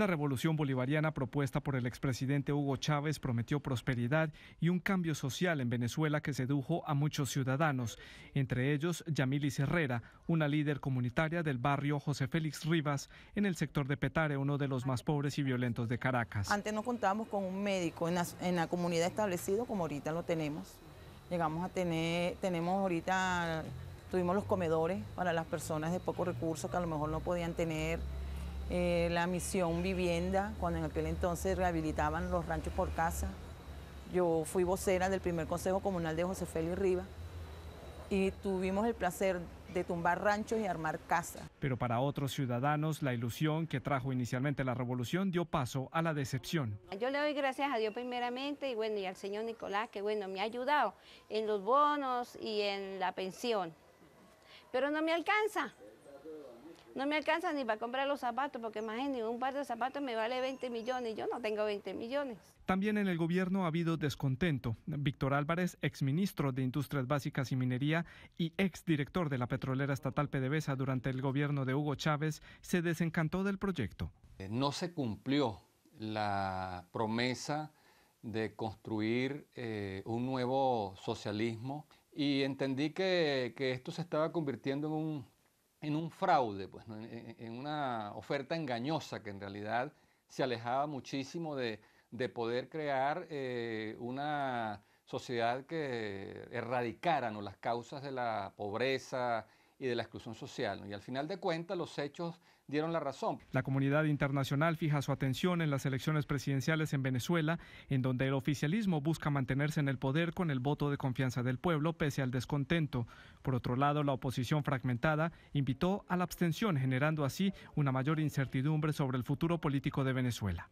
La revolución bolivariana propuesta por el expresidente Hugo Chávez prometió prosperidad y un cambio social en Venezuela que sedujo a muchos ciudadanos, entre ellos yamili Herrera, una líder comunitaria del barrio José Félix Rivas, en el sector de Petare, uno de los más pobres y violentos de Caracas. Antes no contábamos con un médico en la, comunidad establecido, como ahorita lo tenemos. Llegamos a tener, tenemos ahorita, tuvimos los comedores para las personas de pocos recursos que a lo mejor no podían tener eh, la misión vivienda, cuando en aquel entonces rehabilitaban los ranchos por casa. Yo fui vocera del primer Consejo Comunal de José Félix Riva y tuvimos el placer de tumbar ranchos y armar casas. Pero para otros ciudadanos, la ilusión que trajo inicialmente la revolución dio paso a la decepción. Yo le doy gracias a Dios primeramente y bueno, y al señor Nicolás que bueno, me ha ayudado en los bonos y en la pensión. Pero no me alcanza no me alcanza ni para comprar los zapatos, porque imagínense, un par de zapatos me vale 20 millones, yo no tengo 20 millones. También en el gobierno ha habido descontento. Víctor Álvarez, exministro de Industrias Básicas y Minería y exdirector de la petrolera estatal PDVSA durante el gobierno de Hugo Chávez, se desencantó del proyecto. Eh, no se cumplió la promesa de construir eh, un nuevo socialismo y entendí que esto se estaba convirtiendo en un en un fraude, pues, en, una oferta engañosa que en realidad se alejaba muchísimo de, poder crear eh, una sociedad que erradicara las causas de la pobreza, y de la exclusión social. Y al final de cuentas, los hechos dieron la razón. La comunidad internacional fija su atención en las elecciones presidenciales en Venezuela, en donde el oficialismo busca mantenerse en el poder con el voto de confianza del pueblo pese al descontento. Por otro lado, la oposición fragmentada invitó a la abstención, generando así una mayor incertidumbre sobre el futuro político de Venezuela.